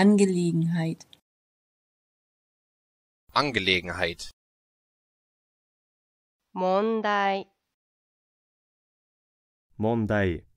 Angelegenheit Angelegenheit 問題問題